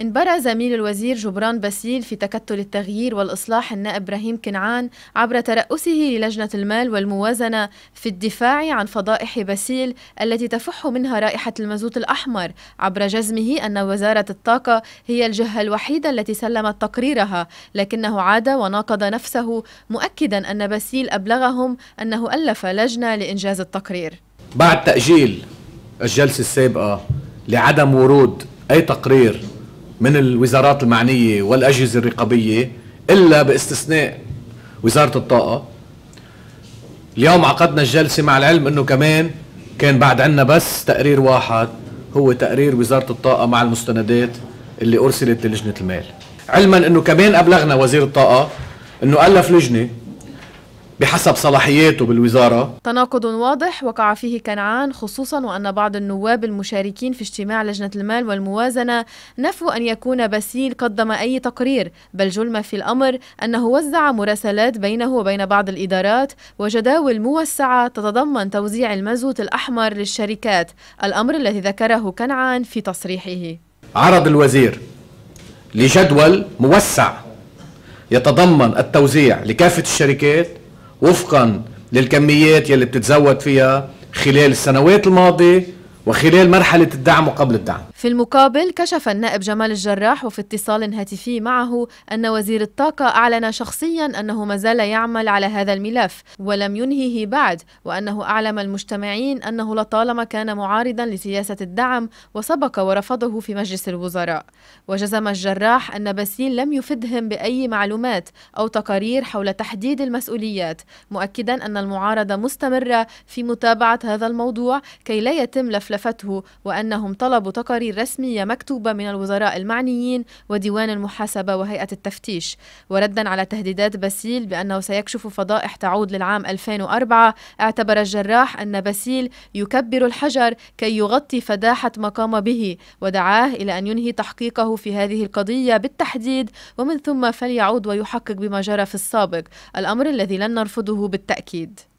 انبرى زميل الوزير جبران باسيل في تكتل التغيير والإصلاح النائب إبراهيم كنعان عبر ترأسه للجنة المال والموازنة في الدفاع عن فضائح باسيل التي تفح منها رائحة المازوت الأحمر عبر جزمه أن وزارة الطاقة هي الجهة الوحيدة التي سلمت تقريرها لكنه عاد وناقض نفسه مؤكدا أن باسيل أبلغهم أنه ألف لجنة لإنجاز التقرير بعد تأجيل الجلسة السابقة لعدم ورود أي تقرير من الوزارات المعنية والأجهزة الرقابية إلا باستثناء وزارة الطاقة اليوم عقدنا الجلسة مع العلم أنه كمان كان بعد عنا بس تقرير واحد هو تقرير وزارة الطاقة مع المستندات اللي أرسلت للجنة المال علما أنه كمان أبلغنا وزير الطاقة أنه ألف لجنة بحسب صلاحياته بالوزارة تناقض واضح وقع فيه كنعان خصوصا وأن بعض النواب المشاركين في اجتماع لجنة المال والموازنة نفوا أن يكون باسيل قدم أي تقرير بل جلم في الأمر أنه وزع مراسلات بينه وبين بعض الإدارات وجداول موسعة تتضمن توزيع المازوت الأحمر للشركات الأمر الذي ذكره كنعان في تصريحه عرض الوزير لجدول موسع يتضمن التوزيع لكافة الشركات وفقا للكميات يلي بتتزود فيها خلال السنوات الماضية وخلال مرحلة الدعم وقبل الدعم في المقابل كشف النائب جمال الجراح وفي اتصال هاتفي معه أن وزير الطاقة أعلن شخصيا أنه ما زال يعمل على هذا الملف ولم ينهيه بعد وأنه أعلم المجتمعين أنه لطالما كان معارضا لسياسة الدعم وسبق ورفضه في مجلس الوزراء وجزم الجراح أن باسيل لم يفدهم بأي معلومات أو تقارير حول تحديد المسؤوليات مؤكدا أن المعارضة مستمرة في متابعة هذا الموضوع كي لا يتم لفلفته وأنهم طلبوا تقارير رسمية مكتوبة من الوزراء المعنيين وديوان المحاسبة وهيئة التفتيش وردا على تهديدات باسيل بأنه سيكشف فضائح تعود للعام 2004 اعتبر الجراح أن باسيل يكبر الحجر كي يغطي فداحة ما قام به ودعاه إلى أن ينهي تحقيقه في هذه القضية بالتحديد ومن ثم فليعود ويحقق بما جرى في السابق الأمر الذي لن نرفضه بالتأكيد